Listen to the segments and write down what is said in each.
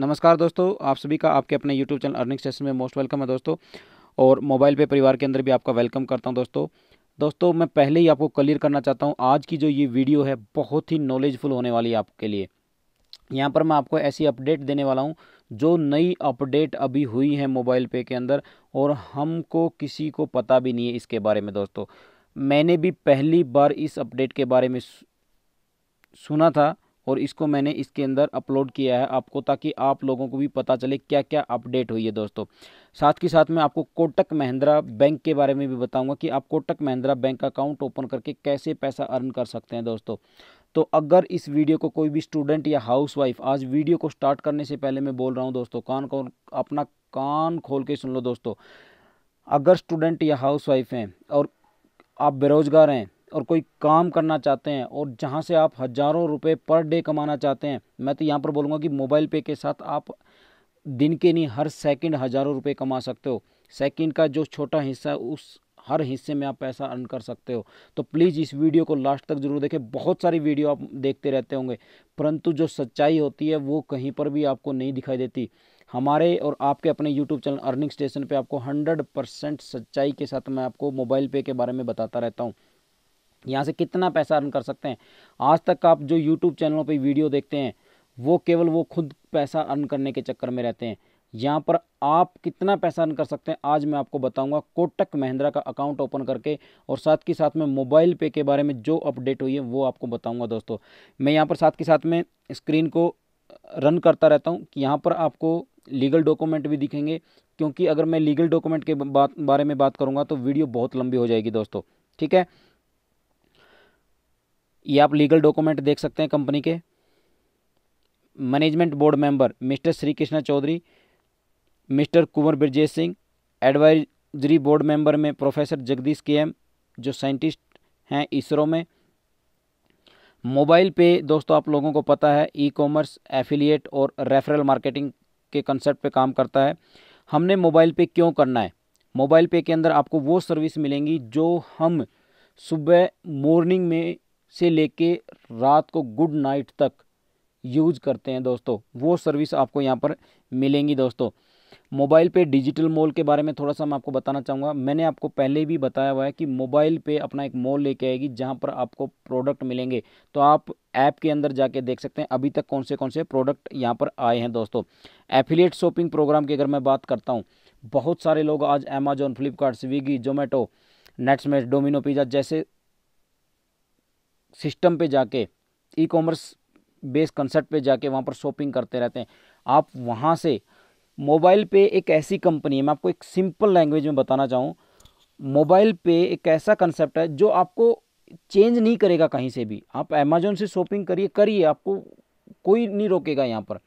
नमस्कार दोस्तों आप सभी का आपके अपने यूट्यूब चैनल अर्निंग सेशन में मोस्ट वेलकम है दोस्तों और मोबाइल पे परिवार के अंदर भी आपका वेलकम करता हूं दोस्तों दोस्तों मैं पहले ही आपको क्लियर करना चाहता हूं आज की जो ये वीडियो है बहुत ही नॉलेजफुल होने वाली है आपके लिए यहाँ पर मैं आपको ऐसी अपडेट देने वाला हूँ जो नई अपडेट अभी हुई है मोबाइल पे के अंदर और हमको किसी को पता भी नहीं है इसके बारे में दोस्तों मैंने भी पहली बार इस अपडेट के बारे में सुना था और इसको मैंने इसके अंदर अपलोड किया है आपको ताकि आप लोगों को भी पता चले क्या क्या अपडेट हुई है दोस्तों साथ ही साथ मैं आपको कोटक महिंद्रा बैंक के बारे में भी बताऊंगा कि आप Kotak Mahindra bank account open करके कैसे पैसा अर्न कर सकते हैं दोस्तों तो अगर इस वीडियो को कोई भी स्टूडेंट या हाउसवाइफ आज वीडियो को स्टार्ट करने से पहले मैं बोल रहा हूँ दोस्तों कान को अपना कान खोल के सुन लो दोस्तों अगर स्टूडेंट या हाउसवाइफ हैं और आप बेरोज़गार हैं और कोई काम करना चाहते हैं और जहाँ से आप हज़ारों रुपए पर डे कमाना चाहते हैं मैं तो यहाँ पर बोलूँगा कि मोबाइल पे के साथ आप दिन के नहीं हर सेकंड हज़ारों रुपए कमा सकते हो सेकंड का जो छोटा हिस्सा है उस हर हिस्से में आप पैसा अर्न कर सकते हो तो प्लीज़ इस वीडियो को लास्ट तक ज़रूर देखें बहुत सारी वीडियो आप देखते रहते होंगे परंतु जो सच्चाई होती है वो कहीं पर भी आपको नहीं दिखाई देती हमारे और आपके अपने यूट्यूब चैनल अर्निंग स्टेशन पे आपको 100 परसेंट सच्चाई के साथ मैं आपको मोबाइल पे के बारे में बताता रहता हूँ यहाँ से कितना पैसा अर्न कर सकते हैं आज तक आप जो यूट्यूब चैनलों पर वीडियो देखते हैं वो केवल वो खुद पैसा अर्न करने के चक्कर में रहते हैं यहाँ पर आप कितना पैसा अर्न कर सकते हैं आज मैं आपको बताऊंगा कोटक महिंद्रा का अकाउंट ओपन करके और साथ के साथ में मोबाइल पे के बारे में जो अपडेट हुई है वो आपको बताऊंगा दोस्तों मैं यहाँ पर साथ के साथ में स्क्रीन को रन करता रहता हूँ कि यहाँ पर आपको लीगल डॉक्यूमेंट भी दिखेंगे क्योंकि अगर मैं लीगल डॉक्यूमेंट के बारे में बात करूँगा तो वीडियो बहुत लंबी हो जाएगी दोस्तों ठीक है ये आप लीगल डॉक्यूमेंट देख सकते हैं कंपनी के management board member mister Shri Krishna Chaudhary mister Kunwar Brajesh Singh advisory board member में प्रोफेसर जगदीश के एम जो साइंटिस्ट हैं इसरो में मोबाइल पे दोस्तों आप लोगों को पता है ई कॉमर्स एफिलिएट और रेफरल मार्केटिंग के कंसेप्ट पे काम करता है हमने मोबाइल पे क्यों करना है मोबाइल पे के अंदर आपको वो सर्विस मिलेंगी जो हम सुबह मॉर्निंग में से लेके रात को गुड नाइट तक यूज करते हैं दोस्तों वो सर्विस आपको यहाँ पर मिलेंगी दोस्तों मोबाइल पे डिजिटल मॉल के बारे में थोड़ा सा मैं आपको बताना चाहूँगा मैंने आपको पहले भी बताया हुआ है कि मोबाइल पे अपना एक मॉल लेके आएगी जहाँ पर आपको प्रोडक्ट मिलेंगे तो आप ऐप के अंदर जाके देख सकते हैं अभी तक कौन से कौन से प्रोडक्ट यहाँ पर आए हैं दोस्तों एफिलिएट शॉपिंग प्रोग्राम की अगर मैं बात करता हूँ बहुत सारे लोग आज अमेजोन फ्लिपकार्ट स्विगी जोमेटो नेट्समेट डोमिनो पिज़्ज़ा जैसे सिस्टम पे जाके ई कॉमर्स बेस कंसेप्ट पे जाके वहाँ पर शॉपिंग करते रहते हैं आप वहाँ से मोबाइल पे एक ऐसी कंपनी है मैं आपको एक सिंपल लैंग्वेज में बताना चाहूँ मोबाइल पे एक ऐसा कंसेप्ट है जो आपको चेंज नहीं करेगा कहीं से भी आप अमेजोन से शॉपिंग करिए करिए आपको कोई नहीं रोकेगा यहाँ पर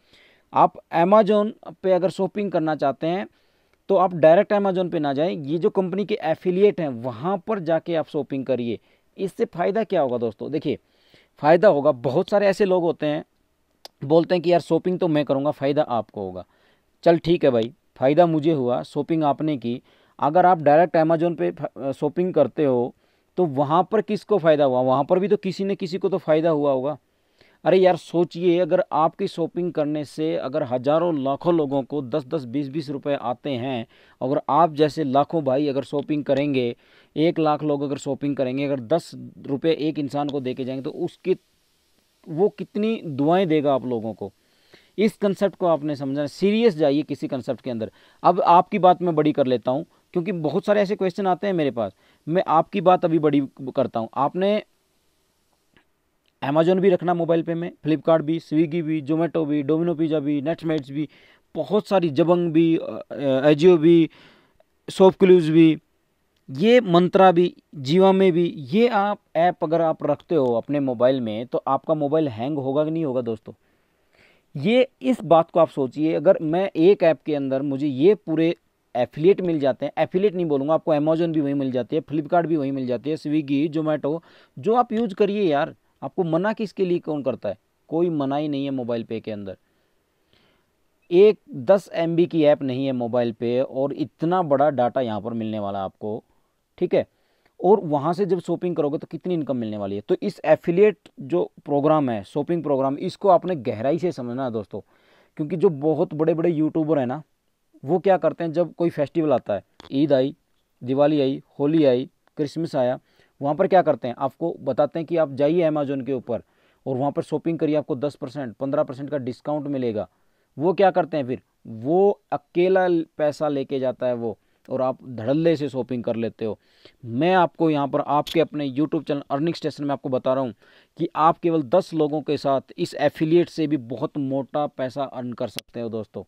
आप अमेजोन पे अगर शॉपिंग करना चाहते हैं तो आप डायरेक्ट अमेजोन पे ना जाएं ये जो कंपनी के एफिलिएट हैं वहाँ पर जाके आप शॉपिंग करिए इससे फ़ायदा क्या होगा दोस्तों देखिए फ़ायदा होगा बहुत सारे ऐसे लोग होते हैं बोलते हैं कि यार शॉपिंग तो मैं करूँगा फ़ायदा आपको होगा चल ठीक है भाई फ़ायदा मुझे हुआ शॉपिंग आपने की अगर आप डायरेक्ट अमेजोन पे शॉपिंग करते हो तो वहाँ पर किसको फ़ायदा हुआ वहाँ पर भी तो किसी न किसी को तो फ़ायदा हुआ होगा अरे यार सोचिए अगर आपकी शॉपिंग करने से अगर हज़ारों लाखों लोगों को दस दस बीस बीस रुपए आते हैं अगर आप जैसे लाखों भाई अगर शॉपिंग करेंगे एक लाख लोग अगर शॉपिंग करेंगे अगर दस रुपये एक इंसान को दे के जाएंगे तो उसकी वो कितनी दुआएं देगा आप लोगों को इस कंसेप्ट को आपने समझना सीरियस जाइए किसी कंसेप्ट के अंदर अब आपकी बात मैं बड़ी कर लेता हूँ क्योंकि बहुत सारे ऐसे क्वेश्चन आते हैं मेरे पास मैं आपकी बात अभी बड़ी करता हूँ आपने अमेजोन भी रखना मोबाइल पे में फ्लिपकार्ट भी स्विगी भी जोमेटो भी डोमिनो पिज़्ज़ा भी नेटमेट्स भी बहुत सारी जबंग भी एजियो भी क्लूज भी ये मंत्रा भी जीवा में भी ये आप ऐप अगर आप रखते हो अपने मोबाइल में तो आपका मोबाइल हैंग होगा कि नहीं होगा दोस्तों ये इस बात को आप सोचिए अगर मैं एक ऐप के अंदर मुझे ये पूरे एफिलेट मिल जाते हैं एफिलेट नहीं बोलूँगा आपको अमेजोन भी वहीं मिल जाती है फ्लिपकार्ट भी वहीं मिल जाती है स्विगी जोमेटो जो आप यूज करिए यार आपको मना किसके लिए कौन करता है कोई मना ही नहीं है मोबाइल पे के अंदर एक दस एम की ऐप नहीं है मोबाइल पे और इतना बड़ा डाटा यहाँ पर मिलने वाला आपको ठीक है और वहाँ से जब शॉपिंग करोगे तो कितनी इनकम मिलने वाली है तो इस एफिलिएट जो प्रोग्राम है शॉपिंग प्रोग्राम इसको आपने गहराई से समझना है दोस्तों क्योंकि जो बहुत बड़े बड़े यूट्यूबर हैं ना वो क्या करते हैं जब कोई फेस्टिवल आता है ईद आई दिवाली आई होली आई क्रिसमस आया वहाँ पर क्या करते हैं आपको बताते हैं कि आप जाइए अमेजोन के ऊपर और वहाँ पर शॉपिंग करिए आपको दस परसेंट पंद्रह परसेंट का डिस्काउंट मिलेगा वो क्या करते हैं फिर वो अकेला पैसा लेके जाता है वो और आप धड़ल्ले से शॉपिंग कर लेते हो मैं आपको यहाँ पर आपके अपने यूट्यूब चैनल अर्निंग स्टेशन में आपको बता रहा हूँ कि आप केवल दस लोगों के साथ इस एफिलिएट से भी बहुत मोटा पैसा अर्न कर सकते हो दोस्तों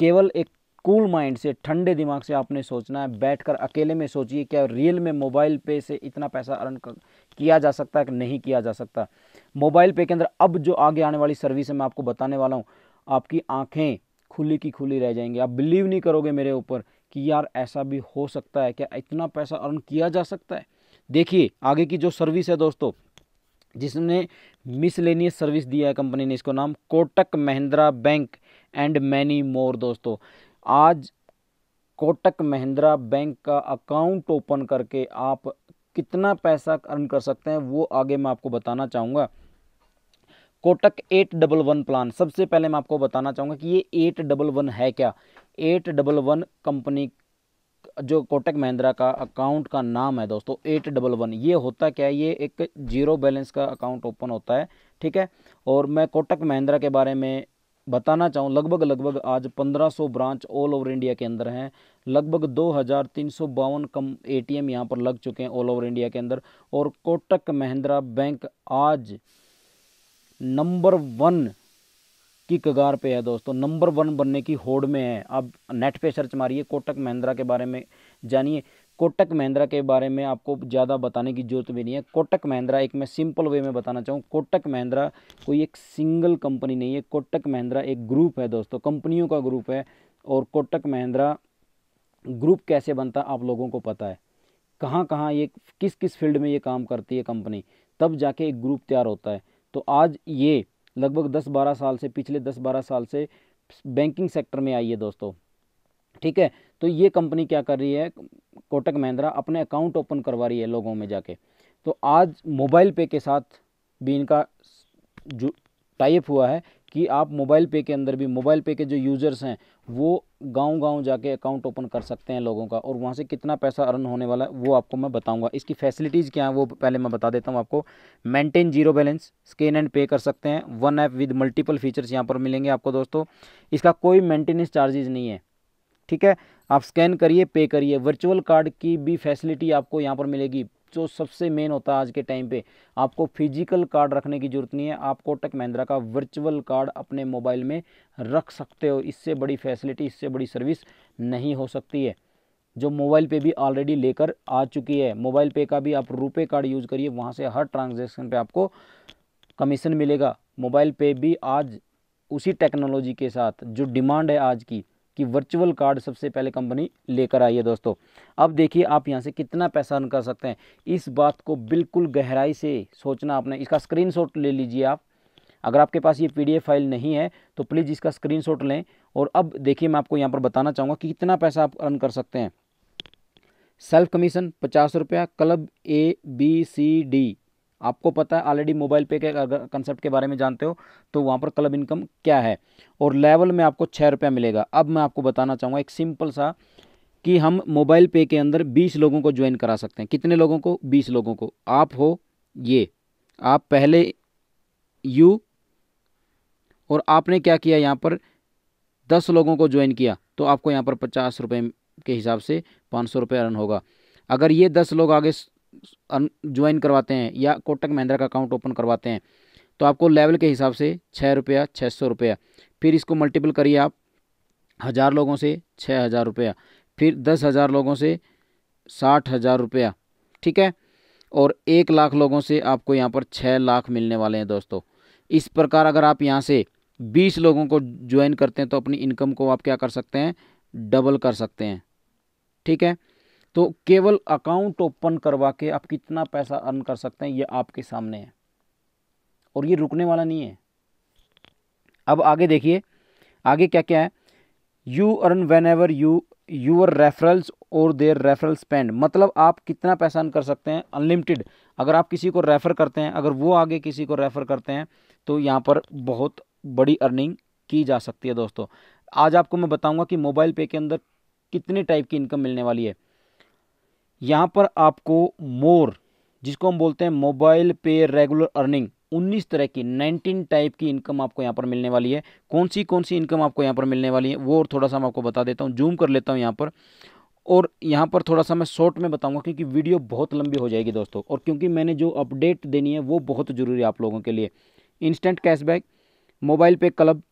केवल एक कूल माइंड से ठंडे दिमाग से आपने सोचना है बैठकर अकेले में सोचिए क्या रियल में मोबाइल पे से इतना पैसा अर्न किया जा सकता है कि नहीं किया जा सकता मोबाइल पे के अंदर अब जो आगे आने वाली सर्विस है मैं आपको बताने वाला हूँ आपकी आँखें खुली की खुली रह जाएंगी आप बिलीव नहीं करोगे मेरे ऊपर कि यार ऐसा भी हो सकता है क्या इतना पैसा अर्न किया जा सकता है देखिए आगे की जो सर्विस है दोस्तों जिसने मिसलेनियस सर्विस दिया है कंपनी ने इसको नाम Kotak Mahindra bank and many more दोस्तों आज कोटक महिंद्रा बैंक का अकाउंट ओपन करके आप कितना पैसा अर्न कर सकते हैं वो आगे मैं आपको बताना चाहूँगा Kotak eight double one plan सबसे पहले मैं आपको बताना चाहूँगा कि ये एट डबल वन है क्या एट डबल वन कंपनी जो कोटक महिंद्रा का अकाउंट का नाम है दोस्तों एट डबल वन ये होता क्या है ये एक जीरो बैलेंस का अकाउंट ओपन होता है ठीक है और मैं कोटक महिंद्रा के बारे में बताना चाहूँ लगभग लगभग आज 1500 ब्रांच ऑल ओवर इंडिया के अंदर हैं लगभग दो हज़ार तीन सौ बावन कम ए टी एम यहाँ पर लग चुके हैं ऑल ओवर इंडिया के अंदर और कोटक महिंद्रा बैंक आज नंबर वन की कगार पे है दोस्तों नंबर वन बनने की होड़ में है आप नेट पे सर्च मारिए कोटक महिंद्रा के बारे में जानिए कोटक महिंद्रा के बारे में आपको ज़्यादा बताने की जरूरत भी नहीं है कोटक महिंद्रा एक मैं सिंपल वे में बताना चाहूँ कोटक महिंद्रा कोई एक सिंगल कंपनी नहीं है कोटक महिंद्रा एक ग्रुप है दोस्तों कंपनियों का ग्रुप है और कोटक महिंद्रा ग्रुप कैसे बनता आप लोगों को पता है कहाँ कहाँ ये किस किस फील्ड में ये काम करती है कंपनी तब जाके एक ग्रुप तैयार होता है तो आज ये लगभग दस बारह साल से पिछले दस बारह साल से बैंकिंग सेक्टर में आई है दोस्तों ठीक है तो ये कंपनी क्या कर रही है कोटक महिंद्रा अपने अकाउंट ओपन करवा रही है लोगों में जाके तो आज मोबाइल पे के साथ भी इनका जो टाइप हुआ है कि आप मोबाइल पे के अंदर भी मोबाइल पे के जो यूज़र्स हैं वो गांव गांव जाके अकाउंट ओपन कर सकते हैं लोगों का और वहाँ से कितना पैसा अर्न होने वाला है वो आपको मैं बताऊंगा इसकी फैसिलिटीज़ क्या है वो पहले मैं बता देता हूँ आपको maintain zero balance scan and pay कर सकते हैं one app with multiple features यहाँ पर मिलेंगे आपको दोस्तों इसका कोई मेंटेनेंस चार्जेज नहीं है ठीक है आप स्कैन करिए पे करिए वर्चुअल कार्ड की भी फैसिलिटी आपको यहाँ पर मिलेगी जो सबसे मेन होता है आज के टाइम पे आपको फिजिकल कार्ड रखने की ज़रूरत नहीं है आप कोटक महिंद्रा का वर्चुअल कार्ड अपने मोबाइल में रख सकते हो इससे बड़ी फैसिलिटी इससे बड़ी सर्विस नहीं हो सकती है जो मोबाइल पे भी ऑलरेडी लेकर आ चुकी है मोबाइल पे का भी आप रुपए कार्ड यूज़ करिए वहाँ से हर ट्रांजेक्शन पर आपको कमीशन मिलेगा मोबाइल पे भी आज उसी टेक्नोलॉजी के साथ जो डिमांड है आज की कि वर्चुअल कार्ड सबसे पहले कंपनी लेकर आई है दोस्तों अब देखिए आप यहाँ से कितना पैसा अर्न कर सकते हैं इस बात को बिल्कुल गहराई से सोचना आपने इसका स्क्रीन ले लीजिए आप अगर आपके पास ये पी फाइल नहीं है तो प्लीज़ इसका स्क्रीन लें और अब देखिए मैं आपको यहाँ पर बताना चाहूँगा कि कितना पैसा आप अर्न कर सकते हैं सेल्फ कमीशन पचास रुपया club A B C D आपको पता है ऑलरेडी मोबाइल पे के कंसेप्ट के बारे में जानते हो तो वहाँ पर क्लब इनकम क्या है और लेवल में आपको छः रुपया मिलेगा अब मैं आपको बताना चाहूँगा एक सिंपल सा कि हम मोबाइल पे के अंदर बीस लोगों को ज्वाइन करा सकते हैं कितने लोगों को बीस लोगों को आप हो ये आप पहले यू और आपने क्या किया यहाँ पर दस लोगों को ज्वाइन किया तो आपको यहाँ पर पचास रुपये के हिसाब से पाँच सौ रुपये अर्न होगा अगर ये दस लोग आगे ज्वाइन करवाते हैं या कोटक महिंद्रा का अकाउंट ओपन करवाते हैं तो आपको लेवल के हिसाब से छः रुपया छः सौ रुपया फिर इसको मल्टीपल करिए आप हज़ार लोगों से छः हज़ार रुपया फिर दस हज़ार लोगों से साठ हज़ार रुपया ठीक है और एक लाख लोगों से आपको यहाँ पर छः लाख मिलने वाले हैं दोस्तों इस प्रकार अगर आप यहाँ से बीस लोगों को ज्वाइन करते हैं तो अपनी इनकम को आप क्या कर सकते हैं डबल कर सकते हैं ठीक है तो केवल अकाउंट ओपन करवा के आप कितना पैसा अर्न कर सकते हैं ये आपके सामने है और ये रुकने वाला नहीं है अब आगे देखिए आगे क्या क्या है you earn whenever you your referrals और देयर रेफरल स्पेंड मतलब आप कितना पैसा अर्न कर सकते हैं अनलिमिटेड अगर आप किसी को रेफ़र करते हैं अगर वो आगे किसी को रेफ़र करते हैं तो यहाँ पर बहुत बड़ी अर्निंग की जा सकती है दोस्तों आज आपको मैं बताऊंगा कि मोबाइल पे के अंदर कितने टाइप की इनकम मिलने वाली है यहाँ पर आपको मोर जिसको हम बोलते हैं मोबाइल पे रेगुलर अर्निंग 19 तरह की 19 टाइप की इनकम आपको यहाँ पर मिलने वाली है कौन सी कौन सी इनकम आपको यहाँ पर मिलने वाली है वो और थोड़ा सा मैं आपको बता देता हूँ जूम कर लेता हूँ यहाँ पर और यहाँ पर थोड़ा सा मैं शॉर्ट में बताऊँगा क्योंकि वीडियो बहुत लंबी हो जाएगी दोस्तों और क्योंकि मैंने जो अपडेट देनी है वो बहुत ज़रूरी है आप लोगों के लिए instant cashback mobile pay club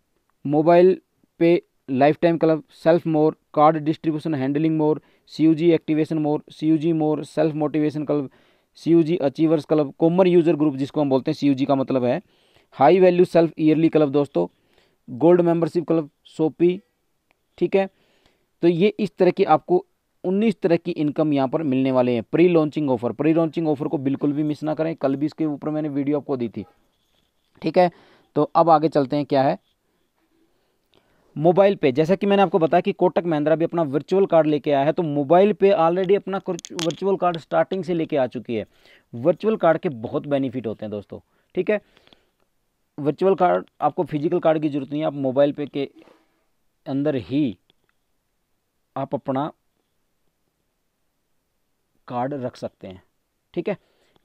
mobile pay lifetime club self more card distribution handling more C U G activation more C U G more self motivation club C U G achievers club common user group जिसको हम बोलते हैं सी U जी का मतलब है high value self yearly club दोस्तों gold membership club सोपी ठीक है तो ये इस तरह की आपको 19 तरह की इनकम यहाँ पर मिलने वाले हैं pre launching offer pre launching offer को बिल्कुल भी मिस ना करें कल भी इसके ऊपर मैंने वीडियो आपको दी थी ठीक है तो अब आगे चलते हैं क्या है मोबाइल पे जैसा कि मैंने आपको बताया कि कोटक महिंद्रा भी अपना वर्चुअल कार्ड लेके आया है तो मोबाइल पे ऑलरेडी अपना वर्चुअल कार्ड स्टार्टिंग से लेके आ चुकी है वर्चुअल कार्ड के बहुत बेनिफिट होते हैं दोस्तों ठीक है वर्चुअल कार्ड आपको फिजिकल कार्ड की ज़रूरत नहीं है आप मोबाइल पे के अंदर ही आप अपना कार्ड रख सकते हैं ठीक है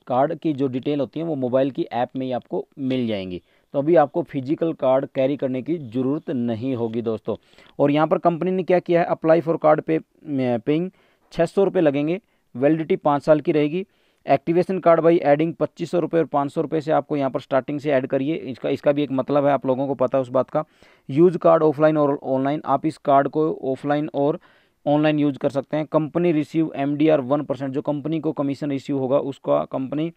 कार्ड की जो डिटेल होती है वो मोबाइल की ऐप में ही आपको मिल जाएंगी तो अभी आपको फिजिकल कार्ड कैरी करने की ज़रूरत नहीं होगी दोस्तों और यहाँ पर कंपनी ने क्या किया है अप्लाई फॉर कार्ड पे पेइंग छः सौ रुपये लगेंगे वैलिडिटी पाँच साल की रहेगी एक्टिवेशन कार्ड भाई एडिंग पच्चीस सौ रुपये और पाँच सौ रुपये से आपको यहाँ पर स्टार्टिंग से ऐड करिए इसका इसका भी एक मतलब है आप लोगों को पता है उस बात का यूज़ कार्ड ऑफलाइन और ऑनलाइन आप इस कार्ड को ऑफलाइन और ऑनलाइन यूज कर सकते हैं company receive M D R one percent जो कंपनी को कमीशन रिसीव होगा उसका कंपनी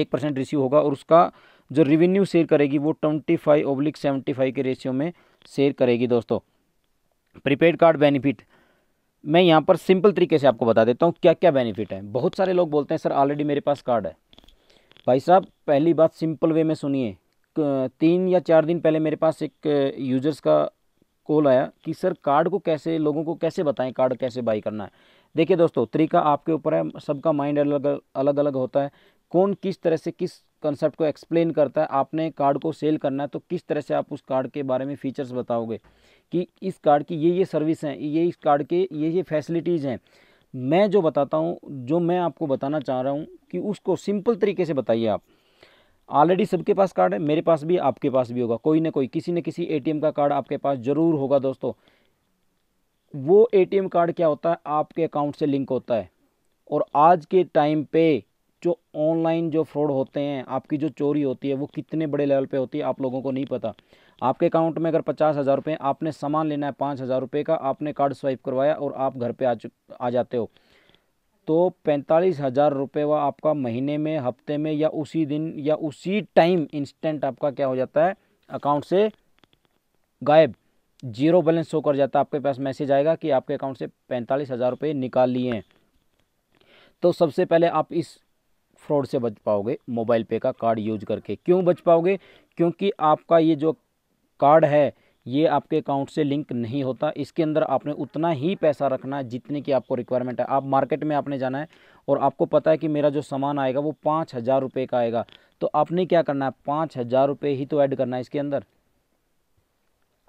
एक परसेंट रिसीव होगा और उसका जो रिवेन्यू शेयर करेगी वो twenty five oblique seventy five के रेशियो में शेयर करेगी दोस्तों प्रीपेड कार्ड बेनिफिट मैं यहाँ पर सिंपल तरीके से आपको बता देता हूँ क्या क्या बेनिफिट है बहुत सारे लोग बोलते हैं सर ऑलरेडी मेरे पास कार्ड है भाई साहब पहली बात सिंपल वे में सुनिए तीन या चार दिन पहले मेरे पास एक यूजर्स uh, का कॉल आया कि सर कार्ड को कैसे लोगों को कैसे बताएं कार्ड कैसे बाई करना है देखिए दोस्तों तरीका आपके ऊपर है सबका माइंड अलग अलग अलग होता है कौन किस तरह से किस कंसेप्ट को एक्सप्लेन करता है आपने कार्ड को सेल करना है तो किस तरह से आप उस कार्ड के बारे में फीचर्स बताओगे कि इस कार्ड की ये ये सर्विस हैं ये इस कार्ड के ये ये फैसिलिटीज़ हैं मैं जो बताता हूँ जो मैं आपको बताना चाह रहा हूँ कि उसको सिंपल तरीके से बताइए आप ऑलरेडी सबके पास कार्ड है मेरे पास भी आपके पास भी होगा कोई ना कोई किसी न किसी ए का कार्ड आपके पास ज़रूर होगा दोस्तों वो ए कार्ड क्या होता है आपके अकाउंट से लिंक होता है और आज के टाइम पे जो ऑनलाइन जो फ्रॉड होते हैं आपकी जो चोरी होती है वो कितने बड़े लेवल पे होती है आप लोगों को नहीं पता आपके अकाउंट में अगर पचास हज़ार रुपये आपने सामान लेना है पाँच हज़ार रुपये का आपने कार्ड स्वाइप करवाया और आप घर पे आ आ जाते हो तो पैंतालीस हज़ार रुपये वह आपका महीने में हफ्ते में या उसी दिन या उसी टाइम इंस्टेंट आपका क्या हो जाता है अकाउंट से गायब जीरो बैलेंस शो कर जाता है आपके पास मैसेज आएगा कि आपके अकाउंट से पैंतालीस हज़ार रुपये निकाल लिए हैं तो सबसे पहले आप इस फ्रॉड से बच पाओगे मोबाइल पे का कार्ड यूज करके क्यों बच पाओगे क्योंकि आपका ये जो कार्ड है ये आपके अकाउंट से लिंक नहीं होता इसके अंदर आपने उतना ही पैसा रखना है जितने की आपको रिक्वायरमेंट है आप मार्केट में आपने जाना है और आपको पता है कि मेरा जो सामान आएगा वो पाँच हज़ार रुपये का आएगा तो आपने क्या करना है पाँच हज़ार रुपये ही तो ऐड करना है इसके अंदर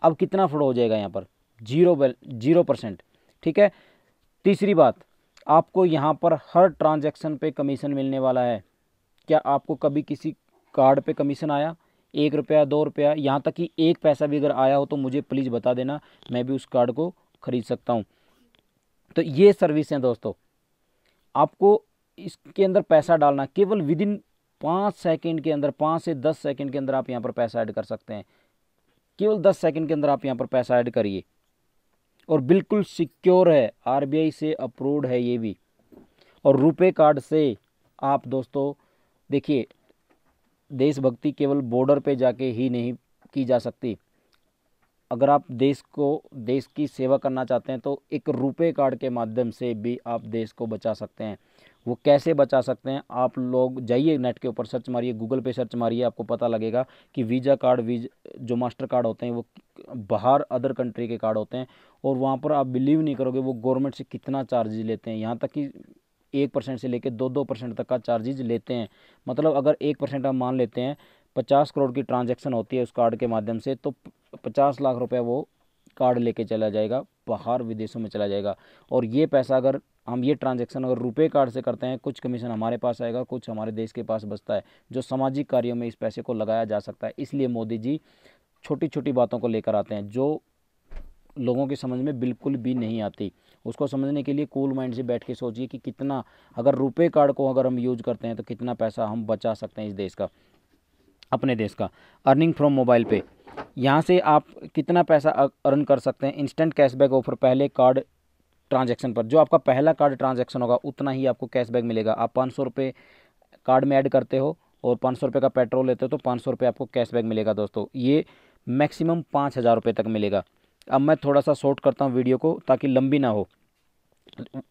अब कितना फ्रॉड हो जाएगा यहाँ पर जीरो जीरो परसेंट ठीक है तीसरी बात आपको यहाँ पर हर ट्रांजैक्शन पे कमीशन मिलने वाला है क्या आपको कभी किसी कार्ड पे कमीशन आया एक रुपया दो रुपया यहाँ तक कि एक पैसा भी अगर आया हो तो मुझे प्लीज़ बता देना मैं भी उस कार्ड को ख़रीद सकता हूँ तो ये सर्विस हैं दोस्तों आपको इसके अंदर पैसा डालना केवल विद इन पाँच सेकेंड के अंदर पाँच से दस सेकेंड के अंदर आप यहाँ पर पैसा ऐड कर सकते हैं केवल दस सेकेंड के अंदर आप यहाँ पर पैसा ऐड करिए और बिल्कुल सिक्योर है आर से अप्रूव्ड है ये भी और रुपए कार्ड से आप दोस्तों देखिए देशभक्ति केवल बॉर्डर पे जाके ही नहीं की जा सकती अगर आप देश को देश की सेवा करना चाहते हैं तो एक रुपए कार्ड के माध्यम से भी आप देश को बचा सकते हैं वो कैसे बचा सकते हैं आप लोग जाइए नेट के ऊपर सर्च मारिए गूगल पे सर्च मारिए आपको पता लगेगा कि वीज़ा कार्ड वीज जो मास्टर कार्ड होते हैं वो बाहर अदर कंट्री के कार्ड होते हैं और वहाँ पर आप बिलीव नहीं करोगे वो गवर्नमेंट से कितना चार्जेज लेते हैं यहाँ तक कि एक परसेंट से लेकर दो दो परसेंट तक का चार्जेज लेते हैं मतलब अगर एक परसेंट आप मान लेते हैं पचास करोड़ की ट्रांजैक्शन होती है उस कार्ड के माध्यम से तो पचास लाख रुपये वो कार्ड लेके चला जाएगा बाहर विदेशों में चला जाएगा और ये पैसा अगर हम ये ट्रांजेक्शन अगर रुपए कार्ड से करते हैं कुछ कमीशन हमारे पास आएगा कुछ हमारे देश के पास बचता है जो सामाजिक कार्यों में इस पैसे को लगाया जा सकता है इसलिए मोदी जी छोटी छोटी बातों को लेकर आते हैं जो लोगों की समझ में बिल्कुल भी नहीं आती उसको समझने के लिए कूल माइंड से बैठ के सोचिए कि कितना अगर रुपये कार्ड को अगर हम यूज करते हैं तो कितना पैसा हम बचा सकते हैं इस देश का अपने देश का अर्निंग फ्रॉम मोबाइल पे यहाँ से आप कितना पैसा अर्न कर सकते हैं इंस्टेंट कैशबैक ऑफर पहले कार्ड ट्रांजेक्शन पर जो आपका पहला कार्ड ट्रांजेक्शन होगा उतना ही आपको कैशबैक मिलेगा आप पाँच सौ रुपये कार्ड में ऐड करते हो और पाँच सौ रुपये का पेट्रोल लेते हो तो पाँच सौ रुपये आपको कैशबैक मिलेगा दोस्तों ये मैक्सिमम पाँच हज़ार रुपये तक मिलेगा अब मैं थोड़ा सा शॉर्ट करता हूँ वीडियो को ताकि लंबी ना हो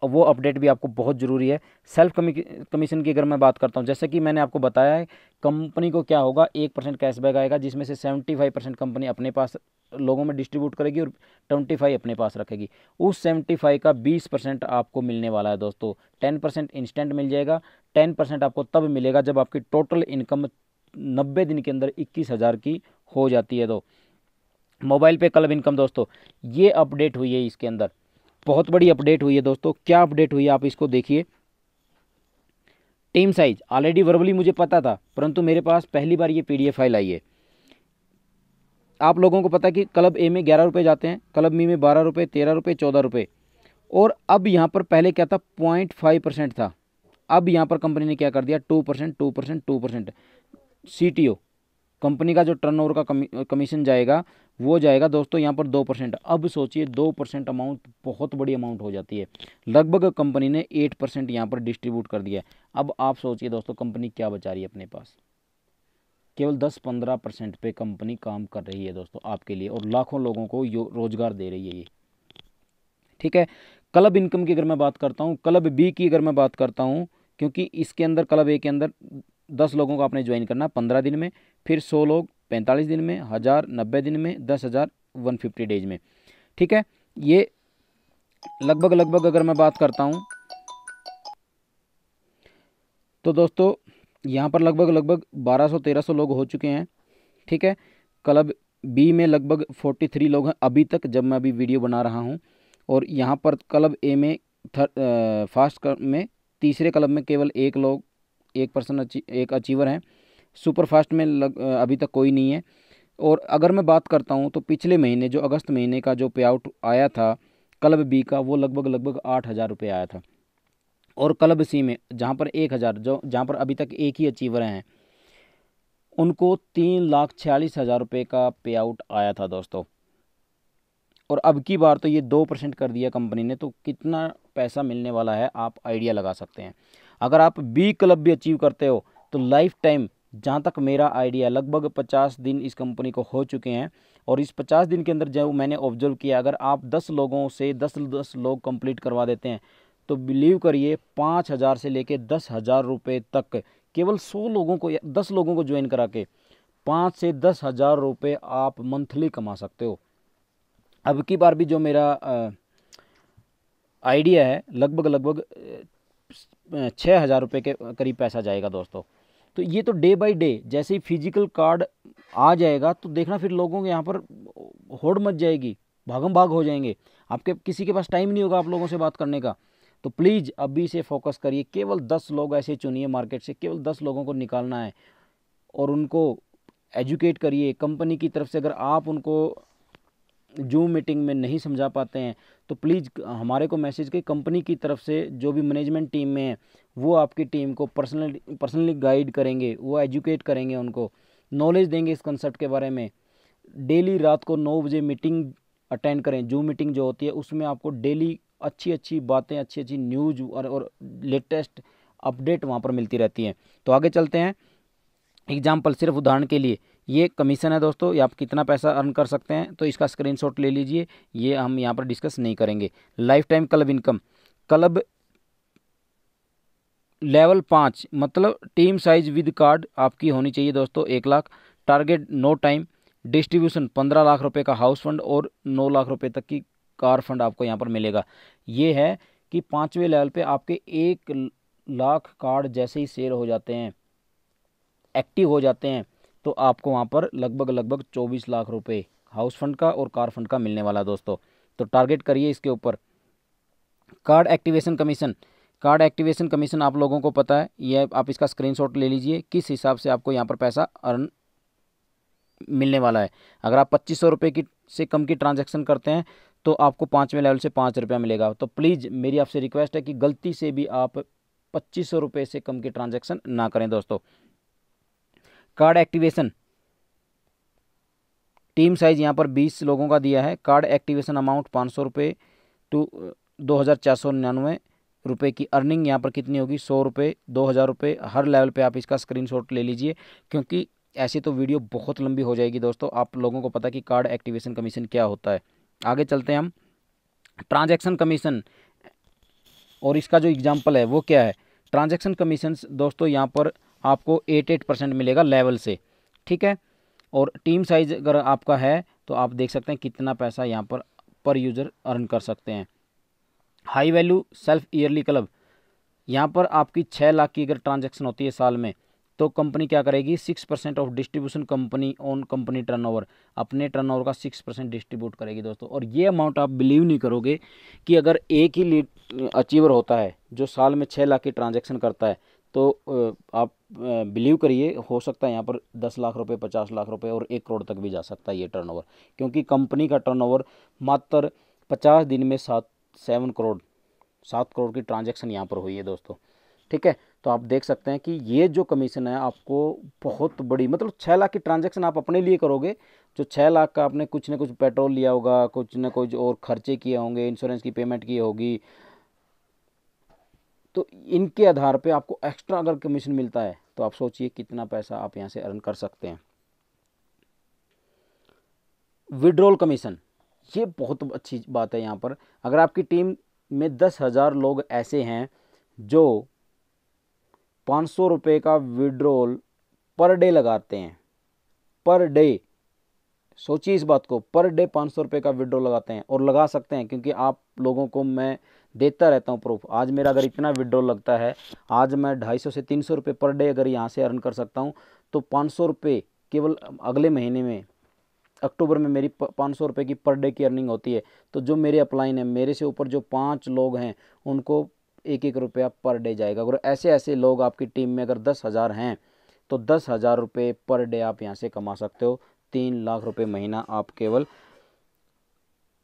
वो अपडेट भी आपको बहुत ज़रूरी है सेल्फ कमीशन की अगर मैं बात करता हूँ जैसे कि मैंने आपको बताया है कंपनी को क्या होगा एक परसेंट कैशबैक आएगा जिसमें से सेवेंटी फाइव परसेंट कंपनी अपने पास लोगों में डिस्ट्रीब्यूट करेगी और ट्वेंटी फाइव अपने पास रखेगी उस सेवेंटी फाइव का बीस परसेंट आपको मिलने वाला है दोस्तों टेन परसेंट इंस्टेंट मिल जाएगा टेन परसेंट आपको तब मिलेगा जब आपकी टोटल इनकम नब्बे दिन के अंदर इक्कीस हज़ार की हो जाती है तो मोबाइल पे क्लब इनकम दोस्तों ये अपडेट हुई है इसके अंदर बहुत बड़ी अपडेट हुई है दोस्तों क्या अपडेट हुई है आप इसको देखिए टीम साइज ऑलरेडी वर्बली मुझे पता था परंतु मेरे पास पहली बार ये पी फाइल आई है आप लोगों को पता है कि क्लब ए में ग्यारह रुपये जाते हैं क्लब बी में बारह रुपये तेरह रुपये चौदह रुपये और अब यहाँ पर पहले क्या था पॉइंट फाइव परसेंट था अब यहाँ पर कंपनी ने क्या कर दिया two percent two percent two percent C T O company का जो टर्नओवर का कमीशन जाएगा वो जाएगा दोस्तों यहाँ पर दो परसेंट अब सोचिए दो परसेंट अमाउंट बहुत बड़ी अमाउंट हो जाती है लगभग कंपनी ने एट परसेंट यहाँ पर डिस्ट्रीब्यूट कर दिया अब आप सोचिए दोस्तों कंपनी क्या बचा रही है अपने पास केवल 10-15 परसेंट पे कंपनी काम कर रही है दोस्तों आपके लिए और लाखों लोगों को रोज़गार दे रही है ये ठीक है क्लब इनकम की अगर मैं बात करता हूँ क्लब बी की अगर मैं बात करता हूँ क्योंकि इसके अंदर क्लब ए के अंदर दस लोगों को आपने ज्वाइन करना पंद्रह दिन में फिर सौ लोग पैंतालीस दिन में हज़ार नब्बे दिन में दस हज़ार वन फिफ्टी डेज में ठीक है ये लगभग लगभग अगर मैं बात करता हूँ तो दोस्तों यहाँ पर लगभग लगभग 1200-1300 लोग हो चुके हैं ठीक है क्लब बी में लगभग 43 लोग हैं अभी तक जब मैं अभी वीडियो बना रहा हूँ और यहाँ पर क्लब ए में थर, फास्ट क्लब में तीसरे क्लब में केवल एक लोग एक पर्सन अची, एक अचीवर हैं सुपर फास्ट में लग अभी तक कोई नहीं है और अगर मैं बात करता हूँ तो पिछले महीने जो अगस्त महीने का जो पे आउट आया था क्लब बी का वो लगभग लगभग आठ हज़ार रुपये आया था और क्लब सी में जहाँ पर एक हज़ार जो जहाँ पर अभी तक एक ही अचीवर हैं उनको तीन लाख छियालीस हज़ार रुपये का पे आउट आया था दोस्तों और अब की बार तो ये दो परसेंट कर दिया कंपनी ने तो कितना पैसा मिलने वाला है आप आइडिया लगा सकते हैं अगर आप बी क्लब भी अचीव करते हो तो लाइफ टाइम जहाँ तक मेरा आइडिया लगभग पचास दिन इस कंपनी को हो चुके हैं और इस पचास दिन के अंदर जो मैंने ऑब्जर्व किया अगर आप दस लोगों से दस दस लोग कंप्लीट करवा देते हैं तो बिलीव करिए पाँच हज़ार से लेके दस हज़ार रुपये तक केवल सौ लोगों को या दस लोगों को ज्वाइन करा के पाँच से दस हज़ार रुपये आप मंथली कमा सकते हो अब की बार भी जो मेरा आइडिया है लगभग लगभग छः हज़ार रुपये के करीब पैसा जाएगा दोस्तों तो ये तो डे बाय डे जैसे ही फिजिकल कार्ड आ जाएगा तो देखना फिर लोगों के यहाँ पर होड़ मच जाएगी भागम भाग हो जाएंगे आपके किसी के पास टाइम नहीं होगा आप लोगों से बात करने का तो प्लीज़ अभी से फोकस करिए केवल दस लोग ऐसे चुनिए मार्केट से केवल दस लोगों को निकालना है और उनको एजुकेट करिए कंपनी की तरफ से अगर आप उनको जूम मीटिंग में नहीं समझा पाते हैं तो प्लीज़ हमारे को मैसेज के कंपनी की तरफ से जो भी मैनेजमेंट टीम में है वो आपकी टीम को पर्सनल पर्सनली गाइड करेंगे वो एजुकेट करेंगे उनको नॉलेज देंगे इस कंसेप्ट के बारे में डेली रात को नौ बजे मीटिंग अटेंड करें जूम मीटिंग जो होती है उसमें आपको डेली अच्छी अच्छी बातें अच्छी अच्छी न्यूज और, और लेटेस्ट अपडेट वहाँ पर मिलती रहती हैं तो आगे चलते हैं एग्जाम्पल सिर्फ उदाहरण के लिए ये कमीशन है दोस्तों ये आप कितना पैसा अर्न कर सकते हैं तो इसका स्क्रीनशॉट ले लीजिए ये हम यहाँ पर डिस्कस नहीं करेंगे lifetime club income club level पाँच मतलब टीम साइज विद कार्ड आपकी होनी चाहिए दोस्तों एक lakh target no time distribution पंद्रह लाख रुपए का हाउस फंड और नौ लाख रुपए तक की कार फंड आपको यहाँ पर मिलेगा ये है कि पाँचवें लेवल पे आपके एक लाख कार्ड जैसे ही सेल हो जाते हैं एक्टिव हो जाते हैं तो आपको वहाँ पर लगभग लगभग चौबीस लाख रुपये हाउस फंड का और कार फंड का मिलने वाला दोस्तों तो टारगेट करिए इसके ऊपर card activation commission card activation commission आप लोगों को पता है यह आप इसका स्क्रीनशॉट ले लीजिए किस हिसाब से आपको यहाँ पर पैसा अर्न मिलने वाला है अगर आप पच्चीस सौ रुपये की से कम की ट्रांजैक्शन करते हैं तो आपको पाँचवें लेवल से पाँच रुपया मिलेगा तो प्लीज़ मेरी आपसे रिक्वेस्ट है कि गलती से भी आप पच्चीस सौ रुपये से कम की ट्रांजेक्शन ना करें दोस्तों कार्ड एक्टिवेशन टीम साइज़ यहाँ पर बीस लोगों का दिया है कार्ड एक्टिवेशन अमाउंट पाँच सौ रुपये टू दो हज़ार चार सौ निन्यानवे रुपये की अर्निंग यहाँ पर कितनी होगी सौ रुपये दो हज़ार रुपये हर लेवल पे आप इसका स्क्रीनशॉट ले लीजिए क्योंकि ऐसी तो वीडियो बहुत लंबी हो जाएगी दोस्तों आप लोगों को पता कि कार्ड एक्टिवेशन कमीशन क्या होता है आगे चलते हैं हम ट्रांजैक्शन कमीशन और इसका जो एग्जांपल है वो क्या है ट्रांजैक्शन कमीशन दोस्तों यहाँ पर आपको एट एट परसेंट मिलेगा लेवल से ठीक है और टीम साइज अगर आपका है तो आप देख सकते हैं कितना पैसा यहाँ पर पर यूज़र अर्न कर सकते हैं high value self yearly club यहाँ पर आपकी छः लाख की अगर ट्रांजेक्शन होती है साल में तो कंपनी क्या करेगी six percent of distribution company on company turnover अपने टर्नओवर का सिक्स परसेंट डिस्ट्रीब्यूट करेगी दोस्तों और ये अमाउंट आप बिलीव नहीं करोगे कि अगर एक ही अचीवर होता है जो साल में छः लाख की ट्रांजेक्शन करता है तो आप बिलीव करिए हो सकता है यहाँ पर दस लाख रुपये पचास लाख रुपये और एक करोड़ तक भी जा सकता है ये टर्न क्योंकि कंपनी का टर्न मात्र पचास दिन में सात सेवन करोड़ सात करोड़ की ट्रांजेक्शन यहाँ पर हुई है दोस्तों ठीक है तो आप देख सकते हैं कि ये जो कमीशन है आपको बहुत बड़ी मतलब छः लाख की ट्रांजैक्शन आप अपने लिए करोगे जो छः लाख का आपने कुछ ना कुछ पेट्रोल लिया होगा कुछ ना कुछ और खर्चे किए होंगे इंश्योरेंस की पेमेंट की होगी तो इनके आधार पे आपको एक्स्ट्रा अगर कमीशन मिलता है तो आप सोचिए कितना पैसा आप यहाँ से अर्न कर सकते हैं विड्रोल कमीशन ये बहुत अच्छी बात है यहाँ पर अगर आपकी टीम में दस हज़ार लोग ऐसे हैं जो पाँच सौ रुपये का विड्रोल पर डे लगाते हैं पर डे सोचिए इस बात को पर डे पाँच सौ रुपये का विड्रॉ लगाते हैं और लगा सकते हैं क्योंकि आप लोगों को मैं देता रहता हूँ प्रूफ आज मेरा अगर इतना विड्रोल लगता है आज मैं ढाई सौ से तीन सौ रुपये पर डे अगर यहाँ से अर्न कर सकता हूँ तो पाँच सौ रुपये केवल अगले महीने में अक्टूबर में मेरी पाँच सौ रुपये की पर डे की अर्निंग होती है तो जो मेरे अप्लाइन है मेरे से ऊपर जो पाँच लोग हैं उनको एक एक रुपया पर डे जाएगा अगर ऐसे ऐसे लोग आपकी टीम में अगर दस हज़ार हैं तो दस हज़ार रुपये पर डे आप यहाँ से कमा सकते हो तीन लाख रुपये महीना आप केवल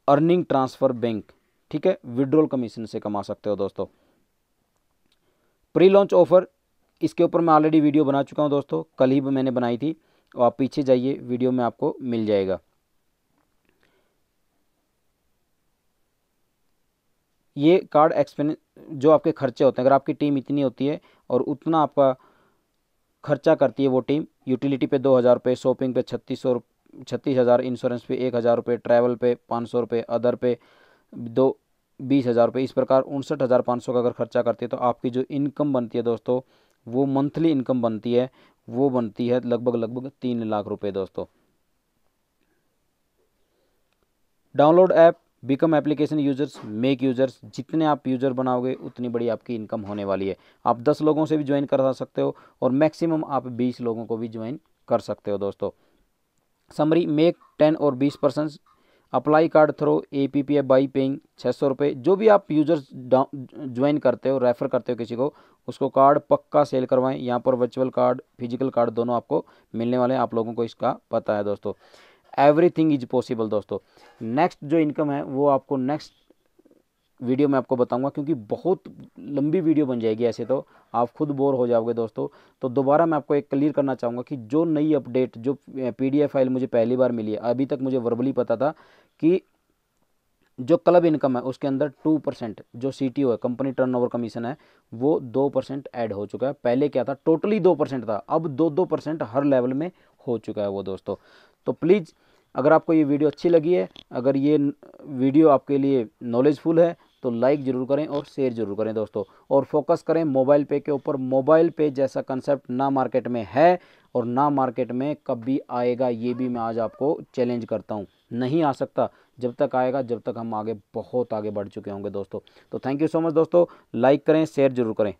अर्निंग ट्रांसफ़र बैंक ठीक है विड्रोल कमीशन से कमा सकते हो दोस्तों प्री लॉन्च ऑफ़र इसके ऊपर मैं ऑलरेडी वीडियो बना चुका हूँ दोस्तों कल ही मैंने बनाई थी और तो आप पीछे जाइए वीडियो में आपको मिल जाएगा ये कार्ड एक्सपेन जो आपके खर्चे होते हैं अगर आपकी टीम इतनी होती है और उतना आपका खर्चा करती है वो टीम यूटिलिटी पे दो हज़ार रुपये शॉपिंग पे छत्तीस सौ छत्तीस हज़ार इंश्योरेंस पे एक हज़ार रुपये ट्रैवल पे पाँच सौ रुपये अदर पे दो बीस हज़ार रुपये इस प्रकार उनसठ हज़ार पाँच सौ का अगर खर्चा करती है तो आपकी जो इनकम बनती है दोस्तों वो मंथली इनकम बनती है वो बनती है लगभग लगभग तीन लाख रुपये दोस्तों download app become application users make users जितने आप यूज़र बनाओगे उतनी बड़ी आपकी इनकम होने वाली है आप दस लोगों से भी ज्वाइन करा सकते हो और मैक्सिमम आप बीस लोगों को भी ज्वाइन कर सकते हो दोस्तों समरी मेक टेन और बीस percent apply card through A P P A by paying छः सौ रुपये जो भी आप यूजर्स ज्वाइन करते हो रेफ़र करते हो किसी को उसको कार्ड पक्का सेल करवाएं यहाँ पर वर्चुअल कार्ड फिजिकल कार्ड दोनों आपको मिलने वाले हैं आप लोगों को इसका पता है दोस्तों एवरीथिंग इज पॉसिबल दोस्तों नेक्स्ट जो इनकम है वो आपको नेक्स्ट वीडियो में आपको बताऊंगा क्योंकि बहुत लंबी वीडियो बन जाएगी ऐसे तो आप खुद बोर हो जाओगे दोस्तों तो दोबारा मैं आपको एक क्लियर करना चाहूँगा कि जो नई अपडेट जो पीडीएफ फाइल मुझे पहली बार मिली है अभी तक मुझे वर्बली पता था कि जो क्लब इनकम है उसके अंदर टू परसेंट जो सी टी ओ है कंपनी ओवर कमीशन है वो दो परसेंट ऐड हो चुका है पहले क्या था टोटली दो परसेंट था अब दो दो परसेंट हर लेवल में हो चुका है वो दोस्तों तो प्लीज़ अगर आपको ये वीडियो अच्छी लगी है अगर ये वीडियो आपके लिए नॉलेजफुल है तो लाइक ज़रूर करें और शेयर ज़रूर करें दोस्तों और फोकस करें मोबाइल पे के ऊपर मोबाइल पे जैसा कंसेप्ट ना मार्केट में है और ना मार्केट में कब भी आएगा ये भी मैं आज आपको चैलेंज करता हूँ नहीं आ सकता जब तक आएगा जब तक हम आगे बहुत आगे बढ़ चुके होंगे दोस्तों तो थैंक यू सो मच दोस्तों लाइक करें शेयर ज़रूर करें